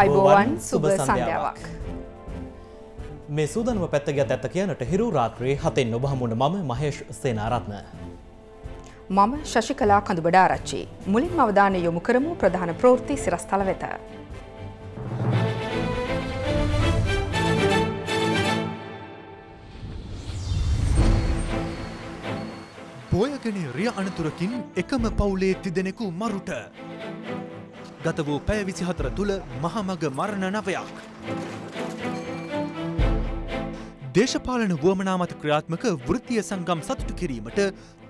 අයිබෝවන් සුබ සන්ධාවක්. මේ සූදනුව පැත්තගත් ඇත්ත කියනට හිරු රාත්‍රයේ හතෙන් ඔබහමුණ මම මහේෂ් සේනාරත්න. මම ශෂි කලා කඳුබඩාරච්චි මුලින් අවධානය යොමු කරමු ප්‍රධාන ප්‍රෘති සිරස්ථල වෙත. බෝයගෙන රිය අනතුරකින් එකම පවුලේ තිදෙනෙකු මරුට ගත වූ පැය විසිහතර තුළ මහමග මරණ නවයක්. දේශපාලන වුවමනාමත ක්‍රියාත්මක වෘත්තිය සංගම් සතුටු කිරීමට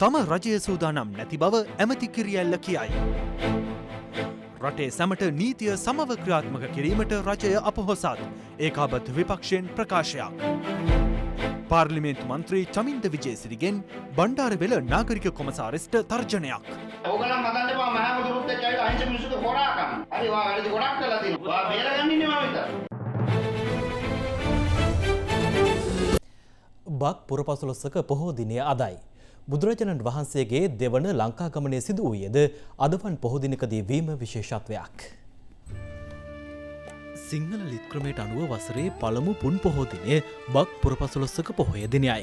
තම රජය සූදානම් නැති බව ඇමති කිරියල්ල කියයි. රටේ සැමට නීතිය සමව ක්‍රියාත්මක කිරීමට රජය අපහොසත් ඒකාබත් විපක්ෂයෙන් ප්‍රකාශයක්. පාර්ලිමේන්තු මන්ත්‍රී චමින්ද විජේසිරිගෙන් බණ්ඩාරවෙල නාගරික කොමසාරිස්ට තර්ජනයක්. ඕගලන් හදන්න එපා වෙච්ච අයට අහිංසක මිනිස්සුන්ට හොරාකම්. හරි ඔයා වැරදි ගොඩක් කළා තියෙනවා. ඔයා බේරගන්න ඉන්නේ මම විතර. බක් පුරපසළොස්වක පොහෝ දිනය අදයි. බුදුරජාණන් වහන්සේගේ දෙවන ලංකා ගමනේ සිදු වූයේද අදවන් පොහෝ දිනකදී වීම විශේෂත්වයක්. සිංහල ලිත්ක්‍රමයට අනුව වසරේ පළමු පුන් පොහෝ දිනය බක් පුරපසළොස්වක පොහොය දිනයයි.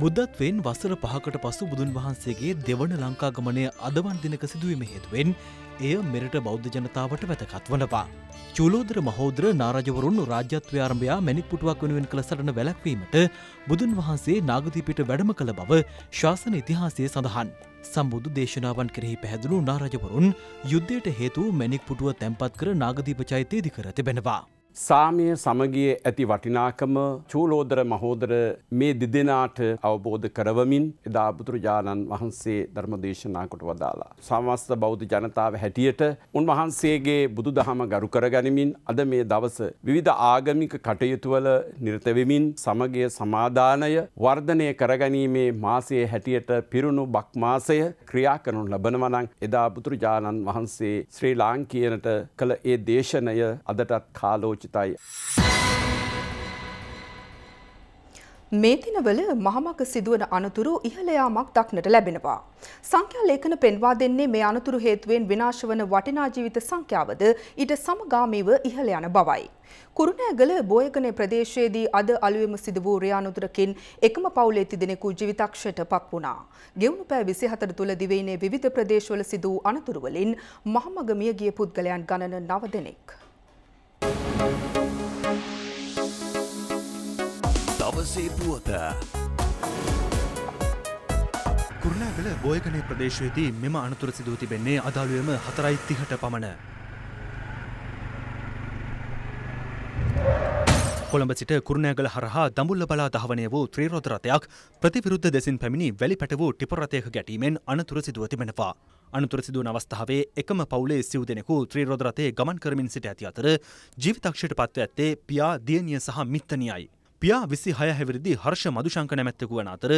බුද්ධත්වයෙන් වසර පහකට පසු බුදුන් වහන්සේගේ දෙවන ලංකාගමනය අදවන් දිනක සිදුවීම හේතුවෙන් එය මෙරට බෞද්ධ ජනතාවට වැතකත් වනවා. චූලෝදර මහෝදර නාරජවරුන් රාජ්‍යත්වයාරම්භයා මැනික් පුටුවක් වෙනුවෙන් කළ සටන වැලැක්වීමට බුදුන් වහන්සේ නාගදීපිට වැඩම කළ බව ශාසන ඉතිහාසය සඳහන්. සම්බුදු දේශනාවන් කෙරෙහි පැහැදුණු නාරජවරුන් යුද්ධයට හේතු මැනික් පුටුව තැන්පත් කර නාගදීපචෛතයේදි කර තිබෙනවා. සාමය සමගිය ඇති වටිනාකම චූලෝදර මහෝදර මේ දෙදෙනාට අවබෝධ කරවමින් එදා බුදුරජාණන් වහන්සේ ධර්මදේශනා කොට වදාලා. සමස්ත බෞද්ධ ජනතාව හැටියට උන්වහන්සේගේ බුදු දහම ගරු කරගනිමින් අද මේ දවස විවිධ ආගමික කටයුතුවල නිර්තවෙමින් සමගිය සමාධානය වර්ධනය කරගැනීමේ මාසයේ හැටියට පිරුණු බක් මාසය ක්‍රියා කරනු ලබනවනං එදා බුදුරජාණන් වහන්සේ ශ්‍රී ලාංකීයනට කළ ඒ දේශනය අදටත් කාලෝච පූජිතයි. මේ දිනවල මහමක සිදුවන අනතුරු ඉහළ යාමක් දක්නට ලැබෙනවා. සංඛ්‍යා ලේඛන පෙන්වා දෙන්නේ මේ අනතුරු හේතුවෙන් විනාශ වන වටිනා ජීවිත සංඛ්‍යාවද ඊට සමගාමීව ඉහළ යන බවයි. කුරුණෑගල බෝයගනේ ප්‍රදේශයේදී අද අලුයම සිදු වූ රියානුතුරකින් එකම පවුලේ තිදෙනෙකු ජීවිතක්ෂයට පත් වුණා. ගෙවුණු පෑ 24 තුල දිවයිනේ විවිධ ප්‍රදේශවල සිදු වූ අනතුරු වලින් මහමග මිය ගිය පුද්ගලයන් ගණන 9 දෙනෙක් දවසේ පුවත කුරුණෑගල බෝයකනේ ප්‍රදේශයේදී මෙම අනතුර සිදුව තිබෙන්නේ අදාළුවම හතරයි තිහට පමණ. කොළඹ සිට කුරුණෑගල හරහා දඹුල්ල බලා දහවනය වූ ත්‍රීරෝධ රථයක් ප්‍රතිවිරුද්ධ දෙසින් පැමිණි වැලි පැට වූ ටිපරථයක ගැටීමෙන් අනතුර සිදුව තිබෙනවා. අනතුර සිදුවන අවස්ථාවේ එකම පවුලේ සිව් දෙනෙකු ත්‍රීරෝද රථයේ ගමන් කරමින් සිට ඇති අතර ජීවිතක්ෂයට පත්ව ඇත්තේ පියා දියණිය සහ මිත්තණියයි. පියා විසි හය හැවිරිදි හර්ෂ මදුශංක නැමැත්තකු වන අතර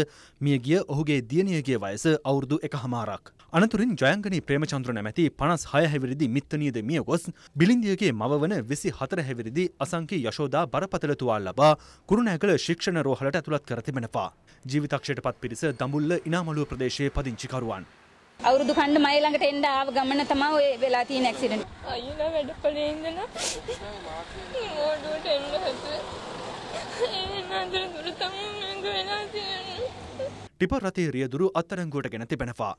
මියගිය ඔහුගේ දියණියගේ වයස අවුරුදු එක හමාරක්. අනතුරින් ජයංගනී ප්‍රේමචන්ද්‍ර නැමැති පනස් හය හැවිරිදි මිත්තනීද මිය ගොස් බිලින්දියගේ මවවන විසි හතර හැවිරිදි අසංකී යශෝදා බරපතලතුවාල් ලබා කුරුණෑගල ශික්ෂණ රෝහලට ඇතුළත් කර තිබෙනවා. ජීවිතක්ෂයට පත් පිරිස දඹුල්ල ඉනාමලුව ප්‍රදේශයේ පදිංචිකරුවන්. අවුරුදු කණ්ඩ මයි ළඟට එන්න ආව ගමන තමයි ඔය වෙලා තියෙන ඇක්සිඩන්ට්. අයියලා වැඩපලේ ඉඳන ඕඩුවට එන්න හැදුවේ. ඒ නන්දර දුර තමයි මංග වෙලා තියෙන්නේ. ටිපර් රථයේ රියදුරු අත්අඩංගුවට ගෙන තිබෙනවා.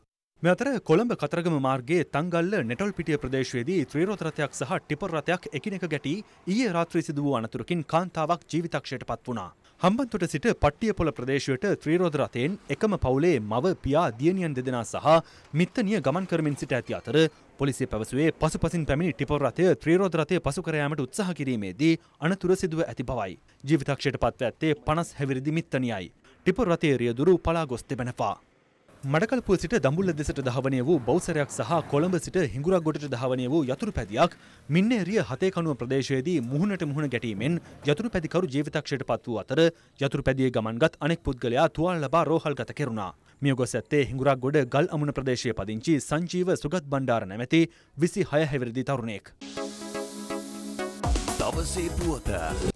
මේ අතර කොළඹ කතරගම මාර්ගයේ තංගල්ල නෙටල්පිටිය ප්‍රදේශයේදී ත්‍රිරෝද රථයක් සහ ටිපර් රථයක් එකිනෙක ගැටි ඊයේ රාත්‍රී සිදු වූ අනතුරකින් කාන්තාවක් ජීවිතක්ෂයට පත් වුණා. හම්බන්තොට සිට පට්ටියපොළ ප්‍රදේශයට ත්‍රීරෝධ රථයෙන් එකම පවුලේ මව පියා දියණියන් දෙදෙනා සහ මිත්තනිය ගමන් කරමින් සිට ඇති අතර පොලිසිය පැවසුවේ පසුපසින් පැමිණි ටිපොර් රථය ත්‍රීරෝධ රථය පසු කර යාමට උත්සාහ කිරීමේදී අනතුර සිදුව ඇති බවයි. ජීවිතක්ෂයට පත්ව ඇත්තේ 50 හැවිරිදි මිත්තනියයි. ටිපොර් රථයේ රියදුරු පලා ගොස් තිබෙනවා. මඩකල්පුව සිට දඹුල්ල දෙසට දහවනය වූ බෞසරයක් සහ කොළඹ සිට හිඟුරක් ගොඩට දහවනය වූ යතුරු පැදියක් මින්නේරිය හතේකනුව ප්‍රදේශයේදී මුහුණට මුහුණ ගැටීමෙන් යතුරු පැදිකරු ජීවිතක්ෂයට පත් වූ අතර යතුරු පැදිය ගමන්ගත් අනෙක් පුද්ගලයා තුවාල ලබා රෝහල් ගත කෙරුණා. මිය ගොස් ඇත්තේ හිඟුරක් ගොඩ ගල් අමුණ ප්‍රදේශය පදිංචි සංජීව සුගත් බණ්ඩාර නැමැති විසි හය හැවිරදි තරුණයෙක්. දවසේ පුවත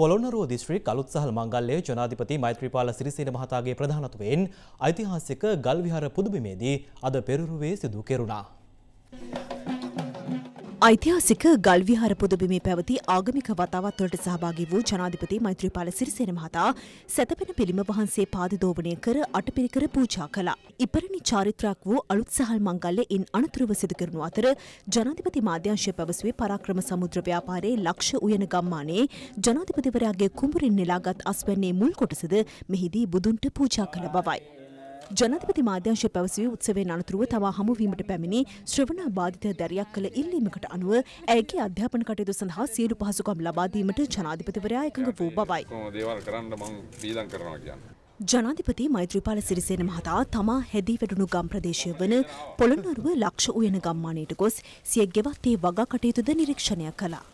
පොළොන්නරුව දිස්ත්‍රික් අලුත් සහල් මංගල්‍යයේ ජනාධිපති මෛත්‍රීපාල සිරිසේන මහතාගේ ප්‍රධානත්වයෙන් ඓතිහාසික ගල්විහාර පුදුබිමේදී අද පෙරරුවේ සිදු කෙරුණා. ඓතිහාසික ගල් විහාර පුදබිමේ පැවති ආගමික වතාවත් වලට සහභාගී වූ ජනාධිපති මෛත්‍රීපාල සිරිසේන මහතා සැතපෙන පිළිම වහන්සේ පාදදෝවණය කර අටපිරිකර පූජා කළා. ඉපරණි චාරිත්‍රාක් වූ අලුත් සහල් මංගල්‍යයින් අනතුරුව සිදු කරනු අතර ජනාධිපති මාධ්‍යංශය පැවසුවේ පරාක්‍රම සමුද්‍ර ව්‍යාපාරයේ ලක්ෂ උයන ගම්මානයේ ජනාධිපතිවරයාගේ කුඹුරින් නෙලාගත් අස්වැන්නේ මුල් කොටසද මෙහිදී බුදුන්ට පූජා කළ බවයි. ජනතිපති මාධ්‍යංශය පැවසුවේ උත්සවයෙන් අනතුරුව තවා හමුවීමට පැමිණි ශ්‍රවණා බාධිත දැරියක් කළ ඉල්ලීමකට අනුව ඇගේ අධ්‍යාපන කටයුතු සඳහා සියලු පහසුකම් ලබා දීමට ජනාධිපතිවරයා එකඟ වූ බවයි. දේවල් කරන්න මම වීදම් කරනවා කියන්නේ. ජනාධිපති මෛත්‍රීපාල සිරිසේන මහතා තමා හැදී වැඩුණු ගම් ප්‍රදේශය වන පොළොන්නරුව ලක්ෂ උයන ගම්මානයට ගොස් සිය ගෙවත්තේ වගා කටයුතුද නිරීක්ෂණය කළා.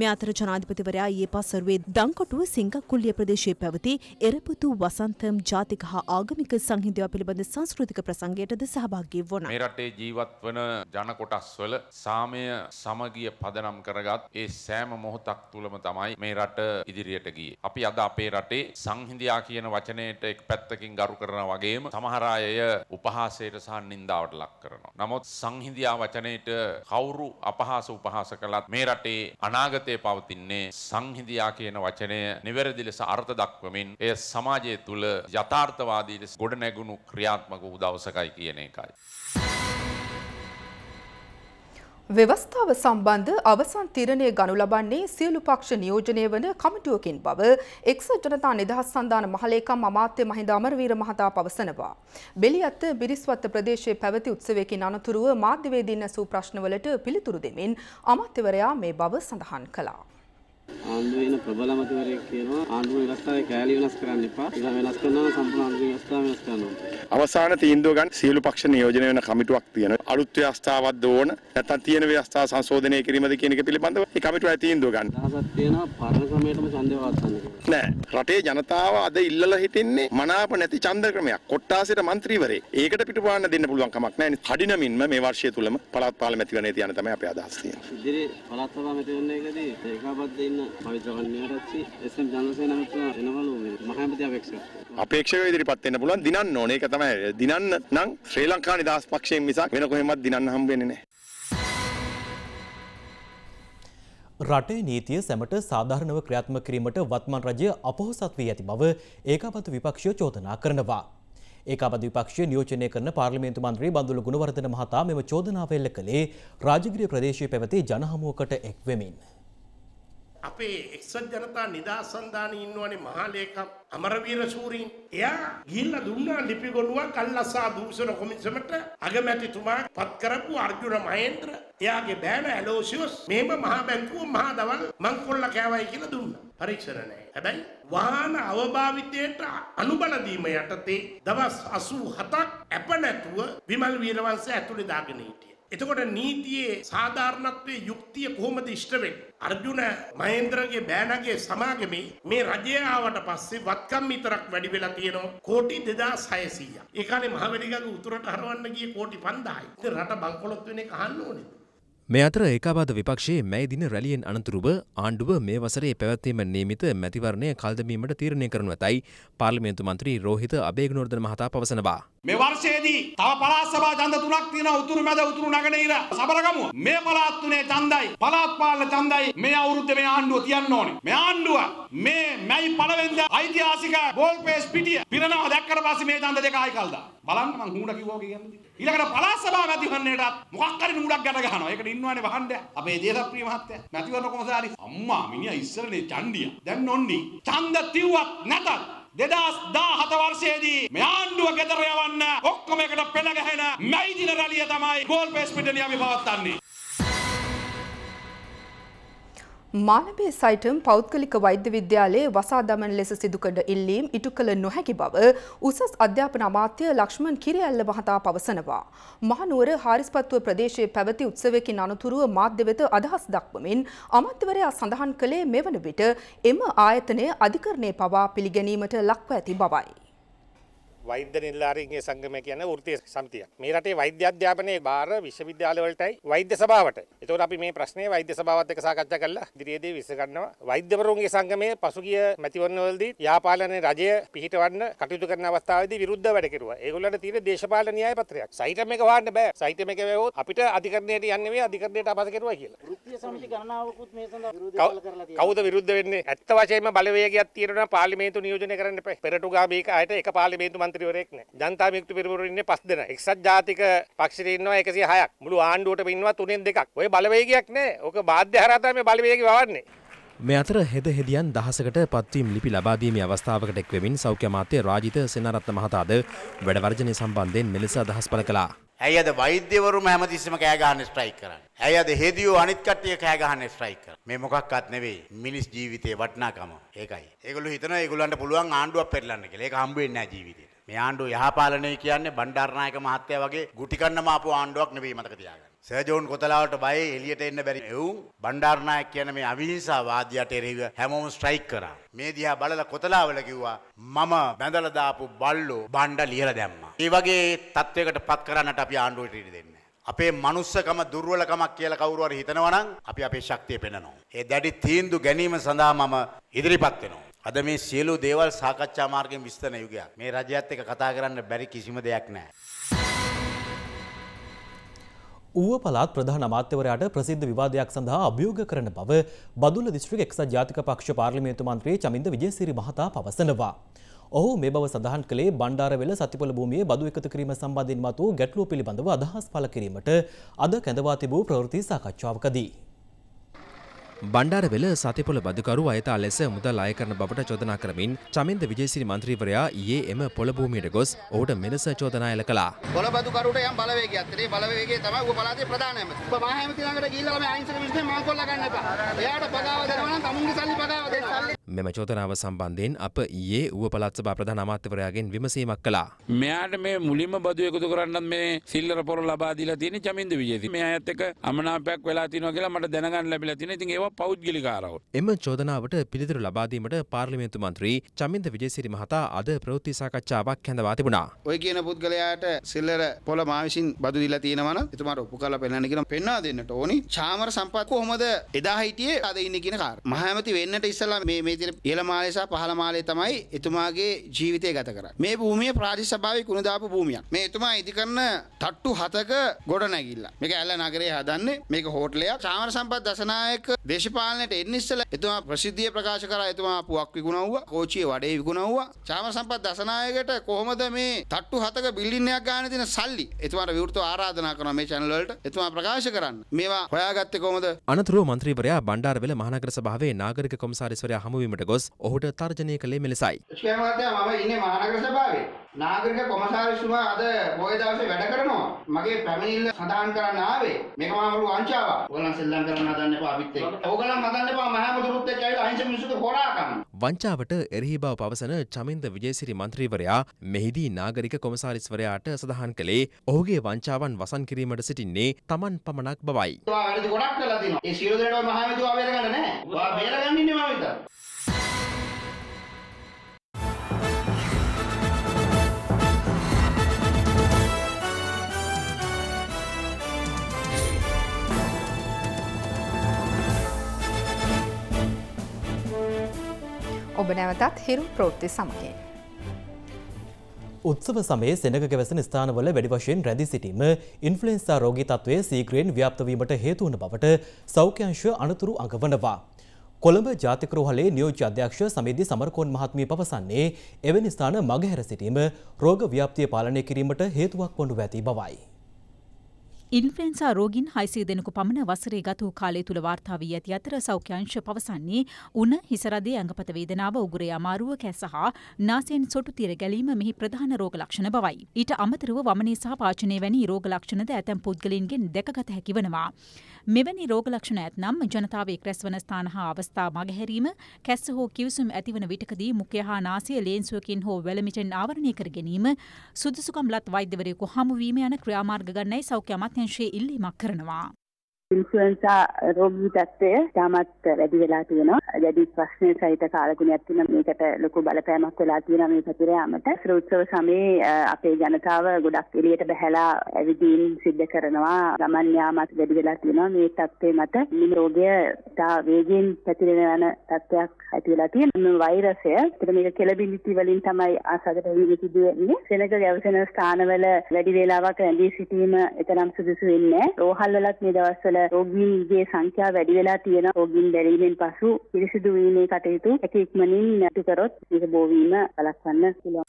මේ අතර ජනාධිපතිවරයා ඊයේ පසරුවේ දංකොටුව සිංගක්කුල්ලිය ප්‍රදේශයේ පැවති එරපුතු වසන්තම් ජාතික හා ආගමික සංහිඳියාව පිළිබඳ සංස්කෘතික ප්‍රසංගයටද සහභාගී වුණා. මේ රටේ ජීවත් වන ජන කොටස්වල සාමය සමගිය පදනම් කරගත් ඒ සෑම මොහොතක් තුලම තමයි මේ රට ඉදිරියට ගියේ. අපි අද අපේ රටේ සංහිඳියා කියන වචනයට එක් පැත්තකින් ගරු කරනා වගේම සමහර අය උපහාසයට සහ නින්දාවට ලක් කරනවා. නමුත් සංහිඳියා වචනයට කවුරු අපහාස උපහාස කළත් මේ රටේ අනාගත ජීවිතයේ පවතින්නේ සංහිඳියා කියන වචනය නිවැරදි ලෙස අර්ථ දක්වමින් එය සමාජය තුළ යථාර්ථවාදී ලෙස ගොඩනැගුණු ක්‍රියාත්මක වූ දවසකයි කියන එකයි. ව්‍යවස්ථාව සම්බන්ධ අවසන් තීරණය ගනු ලබන්නේ සියලු පක්ෂ නියෝජනය වන කමිටුවකින් බව එක්සත් ජනතා නිදහස් සන්ධාන මහලේකම් අමාත්‍ය මහින්ද අමරවීර මහතා පවසනවා. බෙලියත්ත බිරිස්වත්ත ප්‍රදේශයේ පැවති උත්සවයකින් අනතුරුව මාධ්‍යවේදීන් ඇසූ ප්‍රශ්නවලට පිළිතුරු දෙමින් අමාත්‍යවරයා මේ බව සඳහන් කළා. ආණ්ඩුවේ ඉන්න ප්‍රබල මැතිවරයෙක් කියනවා ආණ්ඩුව වෙනස් කරලා කෑලි වෙනස් කරන්න එපා. ඒක වෙනස් කරනවා සම්පූර්ණ ආණ්ඩුවේ ව්‍යවස්ථාව වෙනස් කරනවා. අවසාන තීන්දුව ගන්න සියලු පක්ෂ නියෝජනය වෙන කමිටුවක් තියෙනවා. අලුත් ව්‍යවස්ථාවක් දෝන නැත්නම් තියෙන ව්‍යවස්ථා සංශෝධනය කිරීමද කියන එක පිළිබඳව මේ කමිටුවයි තීන්දුව ගන්න. අදහසක් තියෙනවා පරණ ක්‍රමයටම ඡන්දය වාස්සන්න කියලා. නෑ. රටේ ජනතාව අද ඉල්ලලා හිටින්නේ මනාප නැති ඡන්ද ක්‍රමයක්. කොට්ටාසෙට മന്ത്രിවරේ. ඒකට පිටුපාන්න දෙන්න පුළුවන් කමක් නෑනේ. හඩිනමින්ම මේ වර්ෂය තුලම පළාත් පාර්ලිමේන්තුවේ තියෙන තමයි අපේ අදහස් තියෙන්නේ. ඉදිරි පළාත් සභාව මැතිවරණයකදී ඒකාබද්ධ ඉන්න පවිත්‍ර කන්‍යාරච්චි එස්.එම්. ජනසේන මහත්මයා එනවලු මේ මහාමැති අපේක්ෂක. අපේක්ෂක ඉදිරිපත් වෙන්න පුළුවන් දිනන්න ඕනේ. ඒක තමයි දිනන්න නම් ශ්‍රී ලංකා නිදහස් පක්ෂයෙන් මිසක් වෙන කොහෙවත් දිනන්න හම්බ වෙන්නේ නැහැ. රටේ නීතිය සැමට සාධාරණව ක්‍රියාත්මක කිරීමට වත්මන් රජය අපොහොසත් වී ඇති බව ඒකාපත් විපක්ෂය චෝදනා කරනවා. ඒකාපත් විපක්ෂය නියෝජනය කරන පාර්ලිමේන්තු මන්ත්‍රී බඳුල ගුණවර්ධන මහතා මෙම චෝදනාව එල්ල කළේ රාජගිරිය ප්‍රදේශයේ පැවති ජනහමුවකට එක් වෙමින්. අපේ එක්සත් ජනතා නිදහස් සන්ධානයේ ඉන්නවනේ මහලේකම් අමරවීර සූරීන් එයා ගිහිල්ලා දුන්නා ලිපි ගොනුවක් අල්ලසා දූෂණ කොමිසමට අගමැතිතුමා පත් කරපු අර්ජුන මහේන්ද්‍ර එයාගේ බෑන ඇලෝසියස් මෙහෙම මහා බැංකුව මහා දවල් මං කොල්ල කෑවයි කියලා දුන්නා පරීක්ෂණ නැහැ හැබැයි වාහන අවභාවිතයට අනුබල දීම යටතේ දවස් 87ක් ඇප නැතුව විමල් වීරවංශ ඇතුලේ දාගෙන හිටියා එතකොට නීතියේ සාධාරණත්වයේ යුක්තිය කොහොමද ඉෂ්ට වෙන්නේ? අර්ජුන මහේන්ද්‍රගේ බෑනගේ සමාගමේ මේ රජය ආවට පස්සේ වත්කම් විතරක් වැඩි වෙලා තියෙනවා කෝටි 2600ක්. ඒ කාලේ මහවැලිගඟ උතුරට හරවන්න ගියේ කෝටි 5000යි. ඉතින් රට බංකොලොත් වෙන්නේ කහන්න ඕනේ. මේ අතර ඒකාබාධ විපක්ෂයේ මැයි දින රැලියෙන් අනතුරුව ආණ්ඩුව මේ වසරේ පැවැත්වීම නියමිත මැතිවරණය කල්දමීමට තීරණය කරනු ඇතයි පාර්ලිමේන්තු මන්ත්‍රී රෝහිත අබේගනෝර්ධන මහතා පවසනවා. මේ වර්ෂයේදී තව පළාත් සභා ඡන්ද තුනක් තියෙනවා උතුරු මැද උතුරු නගනහිර සබරගමුව. මේ පළාත් තුනේ ඡන්දයි පළාත් පාලන ඡන්දයි මේ අවුරුද්දේ මේ ආණ්ඩුව තියන්න ඕනේ. මේ ආණ්ඩුව මේ මැයි පළවෙනිදා ඓතිහාසික බෝල් පේස් පිටිය පිරනවා දැක්කට පස්සේ මේ ඡන්ද දෙක ආයි කල්දා. බලන්න මං හුඟ කිව්වා වගේ කියන්නේ. ඊළඟට පළාත් සභාව මැතිවරණයටත් මොකක් හරි නූඩක් ගැට ගන්නවා. ඒකට ඉන්නවනේ වහන්න. අපේ දේශප්‍රිය මහත්තයා මැතිවරණ කොමසාරි අම්මා මිනිහා ඉස්සරනේ චණ්ඩියා. දැන් නොන්නි. ඡන්ද තිව්වත් නැතත් 2017 වර්ෂයේදී මේ ආණ්ඩුව ගෙදර යවන්න ඔක්කොම එකට පෙළ ගැහෙන මැයි දින රැළිය තමයි ගෝල්පේස් පිටනිය අපි පවත්වන්නේ. මානබේ සයිටම් පෞද්ගලික වෛද්‍ය විද්‍යාලයේ වසා දමන ලෙස සිදුකඩ ඉල්ලීම් ඉටු කළ නොහැකි බව උසස් අධ්‍යාපන අමාත්‍ය ලක්ෂ්මන් කිරඇල්ල මහතා පවසනවා. මහනුවර හාරිස්පත්තුව ප්‍රදේශයේ පැවති උත්සවයකින් අනතුරුව මාධ්‍ය වෙත අදහස් දක්වමින් අමත්‍යවරයා සඳහන් කළේ මෙවන විට එම ආයතනය අධිකරණය පවා පිළිගැනීමට ලක්ව ඇති බවයි. වෛද්‍ය නිලධාරීන්ගේ සංගමය කියන වෘත්තීය සමිතියක්. මේ රටේ වෛද්‍ය අධ්‍යාපනයේ බාර විශ්වවිද්‍යාලවලටයි වෛද්‍ය සභාවටයි. එතකොට අපි මේ ප්‍රශ්නේ වෛද්‍ය සභාවත් එක්ක සාකච්ඡා කරලා ඉදිරියේදී විසඳගන්නවා. වෛද්‍යවරුන්ගේ සංගමය පසුගිය මැතිවරණවලදී යාපාලනේ රජය පිහිටවන්න කටයුතු කරන අවස්ථාවේදී විරුද්ධව වැඩ කෙරුවා. ඒගොල්ලන්ට තියෙන දේශපාලන න්‍යාය පත්‍රයක්. සයිටම් එක වහන්න බෑ. සයිටම් එක වැවුවොත් අපිට අධිකරණයට යන්නේ නෙවෙයි අධිකරණයට අපහාස කෙරුවා කියලා. වෘත්තීය සමිති ගණනාවකුත් මේ සඳහා විරෝධය කරලා තියෙනවා. කවුද විරුද්ධ වෙන්නේ? ඇත්ත වශයෙන්ම බලවේගයක් තියෙනවා පාර්ලිමේන්තු නියෝජනය කරන්න පෙරටුගාමීක අයට එක පාර්ලිමේන්තු මන්ත්‍රී මන්ත්‍රීවරයෙක් නෑ. ජනතා විමුක්ති පෙරමුණේ ඉන්නේ පස් දෙනා. එක්සත් ජාතික පක්ෂයේ ඉන්නවා 106ක්. මුළු ආණ්ඩුවටම ඉන්නවා තුනෙන් දෙකක්. ඔය බලවේගයක් නෑ. ඕක බාධ්‍ය හරහා තමයි මේ බලවේගය වවන්නේ. මේ අතර හෙද හෙදියන් දහසකට පත්වීම් ලිපි ලබාදීමේ අවස්ථාවකට එක්වෙමින් සෞඛ්‍ය මාත්‍ය රාජිත සෙනරත්න මහතාද වැඩවර්ජනය සම්බන්ධයෙන් මෙලෙස අදහස් පළ කළා. ඇයි අද වෛද්‍යවරුම හැමතිස්සම කෑ ගහන්න ස්ට්‍රයික් කරන්නේ? ඇයි අද හෙදියෝ අනිත් කට්ටිය කෑ ගහන්න ස්ට්‍රයික් කරන්නේ? මේ මොකක්වත් නෙවෙයි. මිනිස් ජීවිතේ වටිනාකම. ඒකයි. ඒගොල්ලෝ හිතනවා ඒගොල්ලන්ට පුළුවන් ආණ්ඩුවක් පෙරලන්න කියලා. ඒක හම්බ වෙන්නේ නැහැ ජීවිතේ. මේ ආණ්ඩුව යහපාලනය කියන්නේ බණ්ඩාරනායක මහත්තයා වගේ ගුටි කන්නම ආපු ආණ්ඩුවක් නෙවෙයි මතක තියාගන්න. සර්ජෝන් කොතලාවට බය එළියට එන්න බැරි එවුන් බණ්ඩාරනායක කියන මේ අවිහිංසාවාදියාට එරෙහිව හැමෝම ස්ට්‍රයික් කරා. මේ දිහා බලලා කොතලාවල කිව්වා මම බැඳලා දාපු බල්ලෝ බණ්ඩ ලියලා දැම්මා. ඒ වගේ තත්වයකට පත් කරන්නට අපි ආණ්ඩුවට ඉඩ දෙන්නේ. අපේ මනුස්සකම දුර්වලකමක් කියලා කවුරු හරි හිතනවා නම් අපි අපේ ශක්තිය පෙන්නනවා. ඒ දැඩි තීන්දුව ගැනීම සඳහා මම ඉදිරිපත් වෙනවා. අද මේ සියලු දේවල් සාකච්ඡා මාර්ගයෙන් විස්තන යුගයක්. මේ රජයත් එක්ක කතා කරන්න බැරි කිසිම දෙයක් නැහැ. ඌව පළාත් ප්‍රධාන අමාත්‍යවරයාට ප්‍රසිද්ධ විවාදයක් සඳහා අභියෝග කරන බව බදුල්ල දිස්ත්‍රික් එක්සත් ජාතික පක්ෂ පාර්ලිමේන්තු මන්ත්‍රී චමින්ද විජේසිරි මහතා පවසනවා. ඔහු මේ බව සඳහන් කළේ බණ්ඩාරවෙල සතිපල භූමියේ බදු එකතු කිරීම සම්බන්ධයෙන් මතු ගැටලුව පිළිබඳව අදහස් පළ කිරීමට අද කැඳවා තිබූ ප්‍රවෘත්ති සාකච්ඡාවකදී. බණ්ඩාරවෙල සතිපොල බදුකරු අයතා ලෙස මුදල් අය කරන බවට චෝදනා කරමින් චමින්ද විජේසිරි මන්ත්‍රීවරයා ඊයේ එම පොළ භූමියට ගොස් ඔහුට මෙලෙස චෝදනා එළ කළා. පොළ බදුකරුට යම් බලවේගයක් තියෙනවා. ඒ බලවේගය තමයි ඔබ පළාතේ ප්‍රධාන ඇමති. ඔබ මහ ඇමති ළඟට ගිහිල්ලා මේ අහිංසක මිනිස්සු මාකෝල්ලා ගන්න එපා. එයාට පගාව දෙනවා නම් තමුන්ගේ සල්ලි පගාව දෙන්න. මෙම චෝදනාව සම්බන්ධයෙන් අප ඊයේ ඌව පළාත් සභා ප්‍රධාන අමාත්‍යවරයාගෙන් විමසීමක් කළා. මෙයාට මේ මුලින්ම බදු එකතු කරන්නත් මේ සිල්ලර පොර ලබා දීලා තියෙන චමින්ද විජේසිංහ. මේ අයත් එක්ක අමනාපයක් වෙලා තියෙනවා කියලා මට දැනගන්න ලැබිලා තියෙනවා. ඉතින් ඒවා පෞද්ගලික ආරවුල්. එම චෝදනාවට පිළිතුරු ලබා දීමට පාර්ලිමේන්තු මන්ත්‍රී චමින්ද විජේසිරි මහතා අද ප්‍රවෘත්ති සාකච්ඡාවක් හැඳවා තිබුණා. ඔය කියන පුද්ගලයාට සිල්ලර පොර මා විසින් බදු දීලා තියෙනවා නම් එතුමාට ඔප්පු කරලා පෙන්නන්න කියලා පෙන්වා දෙන්නට ඕනි. චාමර සම්පත් කොහොමද එදා හිටියේ අද ඉන්නේ කියන කාරණා. මහාමති වෙන්නට ඉස්සලා මේ මේ විදිහට ඉහළ මාලය සහ පහළ මාලය තමයි එතුමාගේ ජීවිතය ගත කරන්නේ. මේ භූමිය ප්‍රාදේශ සභාවේ කුණ දාපු භූමියක්. මේ එතුමා ඉදි කරන තට්ටු 7ක ගොඩ නැගිල්ල. මේක ඇල්ල නගරේ හදන්නේ. මේක හෝටලයක්. චාමර සම්පත් දසනායක දේශපාලනයට එන්න ඉස්සෙල්ලා එතුමා ප්‍රසිද්ධිය ප්‍රකාශ කරලා එතුමා පුවක් විකුණවුවා. කෝචියේ වඩේ විකුණවුවා. චාමර සම්පත් දසනායකට කොහොමද මේ තට්ටු 7ක බිල්ඩින් එකක් ගන්න තියෙන සල්ලි එතුමාට විවෘතව ආරාධනා කරනවා මේ channel වලට. එතුමා ප්‍රකාශ කරන්න. මේවා හොයාගත්තේ කොහොමද? අනතුරුව මන්ත්‍රීවරයා බණ්ඩාරවෙල මහනගර සභාවේ නාගරික කොමසාරිස්වරයා හමුවීම දැන්වීමට ගොස් ඔහුට තර්ජනය කළේ මෙලෙසයි. ශ්‍රේමාත්‍යා මම ඉන්නේ මහනගර සභාවේ. නාගරික කොමසාරිස්තුමා අද පොය දවසේ වැඩ කරනවා. මගේ පැමිණිල්ල සඳහන් කරන්න ආවේ. මේක මාමුළු වංචාවක්. ඕගලන් සෙල්ලම් කරන්න හදන්න එපා අපිත් එක්ක. ඕගලන් හදන්න එපා මහමුදුරුත් එක්ක ඇවිල්ලා අහිංසක මිනිස්සුන්ට හොරා ගන්න. වංචාවට එරෙහි බව පවසන චමින්ද විජේසිරි මන්ත්‍රීවරයා මෙහිදී නාගරික කොමසාරිස්වරයාට සඳහන් කළේ ඔහුගේ වංචාවන් වසන් කිරීමට සිටින්නේ තමන් පමණක් බවයි. ඒවා වැඩි ගොඩක් කරලා තියෙනවා. ඒ සියලු දේට මහමුදුරුව බේරගන්න නැහැ. ඔයා බේරගන්න ඉන්නේ මම විතර. ඔබ නැවතත් හිරු ප්‍රෘත්ති සමකේ. උත්සව සමයේ සෙනක ගැවසන ස්ථානවල වැඩි වශයෙන් රැඳී සිටීම ඉන්ෆලෙන්සා රෝගී තත්ත්වය සීක්‍රයෙන් ව්‍යාප්තවීමට හේතුවන බවට සෞඛ්‍යංශ අනතුරු අඟවනවා. කොළඹ ජාතිකරෝහලේ නියෝජ්‍ය අධ්‍යක්ෂ සමිද්ධි සමරකෝන් මහත්මිය පවසන්නේ එවැනි ස්ථාන මගහැර සිටීම රෝග ව්‍යාප්තිය පාලනය කිරීමට හේතුවක් වොඩු ඇති බවයි. ඉන්ෆලෙන්සා රෝගින් හයිසය දෙනකු පමණ වසරේ ගතු කාලය තුළ වාර්තා වී ඇති අතර සෞඛ්‍යංශ පවසන්නේ උන හිසරදේ ඇඟපත වේදනාව උගුරේ අමාරුව කැස හා නාසයෙන් සොටු තිර ගැලීම මෙහි ප්‍රධාන රෝග ලක්ෂණ බවයි. ඊට අමතරව වමනේ සහ පාචනය වැනි රෝග ලක්ෂණද ඇතැම් පුද්ගලින්ගෙන් දැකගත හැකි වනවා. මෙවැනි රෝග ලක්ෂණ ඇත්නම් ජනතාව එක්රැස්වන ස්ථාන හා අවස්ථා මගහැරීම කැස්ස හෝ කිවිසුම් ඇතිවන විටකදී මුඛය හා නාසය ලේන්සුවකින් හෝ වැලමිටෙන් ආවරණය කර ගැනීම සුදුසුකම්ලත් වෛද්‍යවරයෙකු හමුවීම යන ක්‍රියාමාර්ග ගන්නයි සෞඛ්‍ය අමාත්‍යංශයේ ඉල්ලීමක් කරනවා. ඉන්ෆලන්සා රෝගී තත්ත්වය තාමත් වැඩි වෙලා තියෙනවා. දැඩි ප්‍රශ්න සහිත කාලගුණයක් තියෙන මේකට ලොකු බලපෑමක් වෙලා තියෙනවා මේ පැතිර යාමට. ශ්‍රෝත්සව සමයේ අපේ ජනතාව ගොඩක් එළියට බහැලා ඇවිදීම් සිද්ධ කරනවා. ගමන් යාමත් වැඩි වෙලා තියෙනවා. මේ තත්ත්වේ මත මේ රෝගය තා වේගයෙන් පැතිරෙන යන තත්ත්වයක් ඇති වෙලා තියෙනවා. මේ වෛරසය. ඒකට මේක කෙලබිලිටි වලින් තමයි ආසාදට වීම සිදු වෙන්නේ. සෙනඟ ගැවසෙන ස්ථානවල වැඩි වේලාවක් රැඳී සිටීම එතරම් සුදුසු වෙන්නේ නැහැ. රෝහල්වලත් මේ දවස්වල රෝගීගේ සංඛ්‍යාව වැඩි වෙලා තියෙන රෝගීන් බැලීමෙන් පසු පිරිසිදු වීමේ කටයුතු ඇති ඉක්මනින් නැති කරොත් නිරබෝවීම වළක්වන්න පුළුවන්.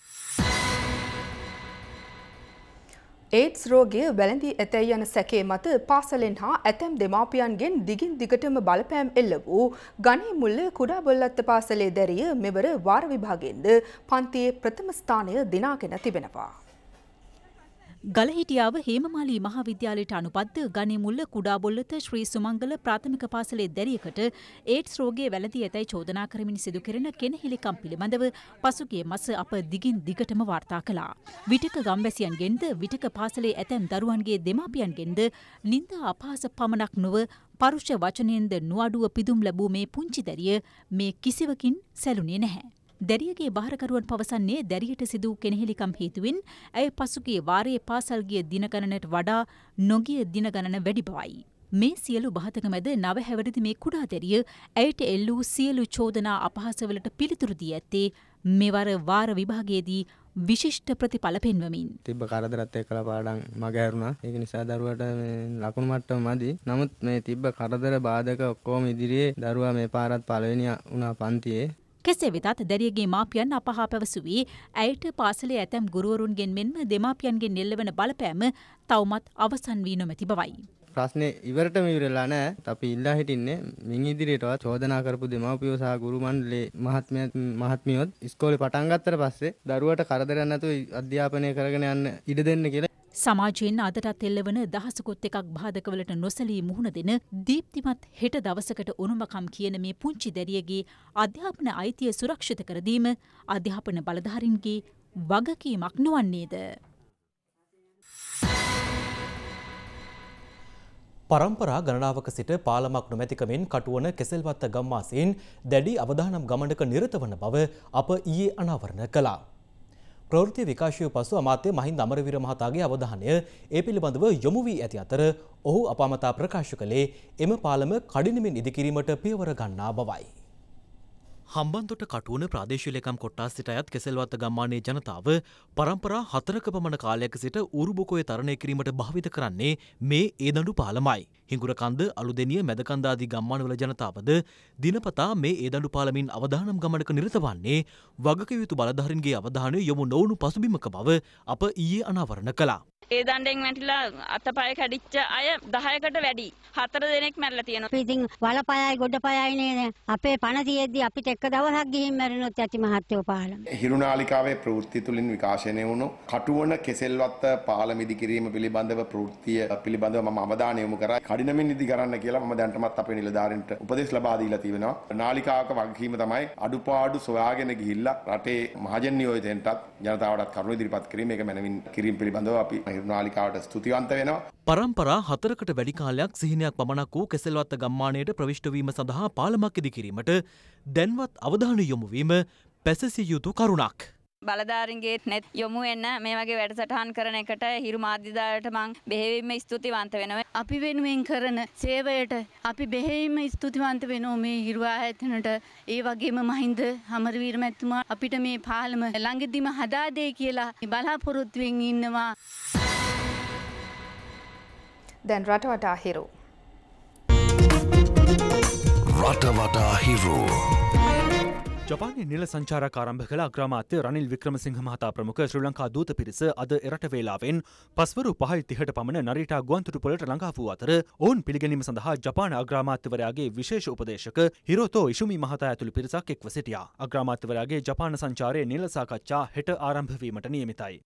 ඒඩ්ස් රෝගය වැළඳී ඇතැයි යන සැකේ මත පාසලෙන් හා ඇතැම් දෙමාපියන්ගෙන් දිගින් දිගටම බලපෑම් එල්ල වූ ගනී මුල්ල කුඩා බොල්ලත්ත පාසලේ දැරිය මෙවර වාර විභාගෙන්ද පන්තියේ ප්‍රථම ස්ථානය දිනාගෙන තිබෙනවා. ගලහිටියාව හේමමාලී මහාවිද්‍යාලයට අනුපත් ගනිමුල්ල කුඩාබොල්ලත ශ්‍රී සුමංගල ප්‍රාථමික පාසලේ දැරියකට ඒඩ්ස් රෝගයේ වැළඳී ඇතැයි චෝදනා කරමින් සිදු කෙරෙන කෙනහිලිකම් පිළිබඳව පසුගිය මස අප දිගින් දිගටම වාර්තා කළා. විටක ගම්වැසියන්ගෙන්ද විටක පාසලේ ඇතැම් දරුවන්ගේ දෙමාපියන්ගෙන්ද නින්දා අපහාස පමණක් නොව පරුෂ වචනයෙන්ද නුවඩුව පිදුම් ලැබූ මේ පුංචි දැරිය මේ කිසිවකින් සැලුනේ නැහැ. දැරියගේ භාරකරුවන් පවසන්නේ දැරියට සිදූ කෙනෙහිලිකම් හේතුවෙන් ඇය පසුගිය වාරයේ පාසල් ගිය දින ගණනට වඩා නොගිය දින ගණන වැඩි බවයි. මේ සියලු බහතක මැද නව හැවරදි මේ කුඩා දැරිය ඇයට එල්ලූ සියලු චෝදනා අපහසවලට පිළිතුරු දී ඇත්තේ මෙවර වාර විභාගයේදී විශිෂ්ට ප්‍රතිඵල පෙන්වමින් තිබ කරදරත් එක්කලා පාඩම් මගහැරුණා ඒක නිසා දරුවට ලකුණු මට්ටම මදි නමුත් මේ තිබ්බ කරදර බාධක ඔක්කොම ඉදිරියේ දරුවා මේ පාරත් පළවෙනි වුණා පන්තියේ කෙසේ වෙතත් දැරියගේ මාපියන් අපහා පැවසුවී ඇයට පාසලේ ඇතැම් ගුරුවරුන්ගෙන් මෙන්ම දෙමාපියන්ගෙන් නෙල්ලවන බලපෑම තවමත් අවසන් වී නොමැති බවයි. ප්‍රශ්නේ ඉවරටම ඉවරලා නෑ. අපි ඉල්ලා හිටින්නේ මින් ඉදිරියටවත් චෝදනා කරපු දෙමාපියෝ සහ ගුරු මණ්ඩලයේ මහත්මයන් මහත්මියොත් ඉස්කෝලේ පටන් ගත්තට පස්සේ දරුවට කරදරයක් නැතුව අධ්‍යාපනය කරගෙන යන්න ඉඩ දෙන්න කියලා සමාජයෙන් අදටත් එල්ලවන දහසකොත් එකක් බාධකවලට නොසලී මුහුණ දෙන දීප්තිමත් හෙට දවසකට උනුමකම් කියන මේ පුංචි දැරියගේ අධ්‍යාපන අයිතිය සුරක්ෂිත කරදීම අධ්‍යාපන බලධාරින්ගේ වගකීමක් නොවන්නේද. පරම්පරා ගණනාවක සිට පාලමක් නොමැතිකමෙන් කටුවන කෙසල්වත්ත ගම්මාසයෙන් දැඩි අවධානම් ගමඩක නිරත වන බව අප ඊයේ අනාවරණ කලා. ප්‍රවෘත්ති විකාශය පසු අමාත්‍ය මහින්ද අමරවීර මහතාගේ අවධානය ඒ පිළිබඳව යොමු වී ඇති අතර ඔහු අපමතා ප්‍රකාශ කළේ එම පාලම කඩිනමින් ඉදිකිරීමට පියවර ගන්නා බවයි. හම්බන්තොට කටුවන ප්‍රදේශලකම් කොට්ටාසිට අයත් කෙසල්වත්ත ගම්මානයේ ජනතාව පරම්පරා හතරක පමණ කාලයක සිට උරුබොකොය තරණය කිරීමට භාවිත කරන්නේ මේ ඒදඩු පාලමයි. හිංගුර කන්ද අලුදනිය මැදකන්දාදී ගම්මානවල ජනතාවද දිනපතා මේ ඒදඩු පාලමින් අවධානම් ගමනක නිරත වන්නේ වගකයුතු බලධහරන්ගේ අවධානය යොමු නොවනු පසුබිමක බව අප ඊයේ අනාවරණ කලා. ඒ දණ්ඩෙන් වැටිලා අතපය කැඩිච්ච අය 10කට වැඩි. හතර දෙනෙක් මැරලා තියෙනවා. අපි ඉතින් වල පයයි ගොඩ පයයි නේද? අපේ පණ තියෙද්දි අපිට එක දවසක් ගිහින් මැරුණොත් ඇති මහත්යෝ පාලම. හිරුනාලිකාවේ ප්‍රවෘත්ති තුලින් විකාශනය වුණු කටුවන කෙසෙල්වත්ත පාලම ඉදිකිරීම පිළිබඳව ප්‍රවෘත්තිය පිළිබඳව මම අවධානය යොමු කරා. කඩිනමින් ඉදි කරන්න කියලා මම දැන්ටමත් අපේ නිලධාරීන්ට උපදෙස් ලබා දීලා තියෙනවා. නාලිකාවක වගකීම තමයි අඩුපාඩු සොයාගෙන ගිහිල්ලා රටේ මහජන නියෝජිතයන්ටත් ජනතාවටත් කරුණු ඉදිරිපත් කිරීම ඒක මැනවින් කිරීම පිළිබඳව අපි නිර්මාලිකාවට ස්තුතිවන්ත වෙනවා. පරම්පරා හතරකට වැඩි කාලයක් සිහිනයක් පමණක් වූ කෙසල්වත්ත ගම්මානයට ප්‍රවිෂ්ට වීම සඳහා පාලමක් ඉදිකිරීමට දැන්වත් අවධානය යොමු වීම පැසසිය යුතු කරුණක්. බලධාරින්ගේත් නැත් යොමු වෙන්න මේ වගේ වැඩසටහන් කරන එකට හිරු මාධ්‍යදායට මං බෙහෙවින්ම ස්තුතිවන්ත වෙනවා. අපි වෙනුවෙන් කරන සේවයට අපි බෙහෙවින්ම ස්තුතිවන්ත වෙනවා මේ හිරු ආයතනට. ඒ වගේම මහින්ද හමරවීර මැතිතුමා අපිට මේ පාලම ළඟදිම හදා දෙයි කියලා බලාපොරොත්තුවෙන් ඉන්නවා. දැන් රටවටා හිරු. රටවටා හිරු. ජපානය නිල සංචාරක ආරම්භ කළ අග්‍රාමාත්‍ය රනිල් වික්‍රමසිංහ මහතා ප්‍රමුඛ ශ්‍රී ලංකා දූත පිරිස අද එරට වේලාවෙන් පස්වරු පහයි තිහට පමණ නරීටා ගුවන්තොටුපොළට ළඟා වූ අතර ඔවුන් පිළිගැනීම සඳහා ජපාන අග්‍රාමාත්‍යවරයාගේ විශේෂ උපදේශක හිරෝතෝ ඉෂුමි මහතා ඇතුළු පිරිසක් එක්ව සිටියා. අග්‍රාමාත්‍යවරයාගේ ජපාන සංචාරයේ නිල සාකච්ඡා හෙට ආරම්භ වීමට නියමිතයි.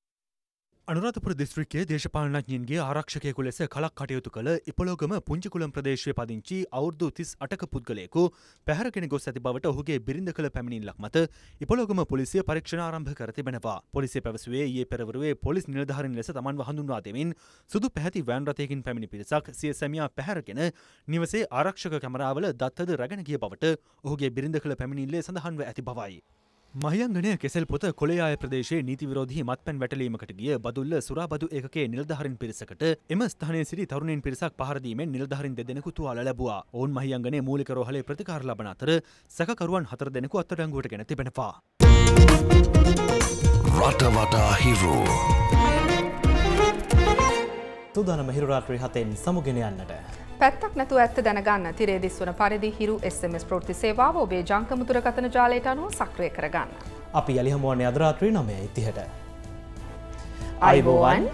අනුරාධපුර දිස්ත්‍රික්කයේ දේශපාලනඥයන්ගේ ආරක්ෂකයෙකු ලෙස කලක් කටයුතු කළ ඉපලෝගම පුංචිකුලම් ප්‍රදේශයේ පදිංචි අවුරුදු 38ක පුද්ගලයෙකු පැහැරගෙන ගොස් ඇති බවට ඔහුගේ බිරිඳ කළ පැමිණිල්ලක් මත ඉපලෝගම පොලිසිය පරීක්ෂණ ආරම්භ කර තිබෙනවා. පොලිසිය පැවසුවේ ඊයේ පෙරවරුවේ පොලිස් නිලධාරීන් ලෙස තමන්ව හඳුන්වා දෙමින් සුදු පැහැති වෑන් රථයකින් පැමිණි පිරිසක් සිය සැමියා පැහැරගෙන නිවසේ ආරක්ෂක කැමරාවල දත්තද රැගෙන ගිය බවට ඔහුගේ බිරිඳ කළ පැමිණිල්ලේ සඳහන්ව ඇති බවයි. මහියංගනය කෙසල් පොත කොළයාය ප්‍රදේශයේ නීති විරෝධී මත්පැන් වැටලීමකට ගිය බදුල්ල සුරාබදු ඒකේ නිලධාරින් පිරිසකට එම ස්ථානයේ සිටි තරුණයින් පිරිසක් පහරදීමෙන් නිලධාරින් දෙදෙනෙකු තුවාල ලැබුවා. ඔවුන් මහියංගනයේ මූලික රෝහලේ ප්‍රතිකාර ලබන අතර සැකකරුවන් හතර දෙනෙකු අත්අඩංගුවටගෙන තිබෙනවා. රටවටා හිරු සූදානම හිරු රාත්‍රී හතෙන් සමුගෙන යන්නට පැත්තක් නැතුව ඇත්ත දැනගන්න තිරේ දිස්වන පරිදි හිරු SMS ප්‍රෘති සේවාව ඔබේ ජංකමුතුර කතන ජාලයට අනුව සක්‍රය කරගන්න. අපි යළිහමුවන්නේ අදරාත්‍රී නමය ඉතිහට. අයිබෝවන්!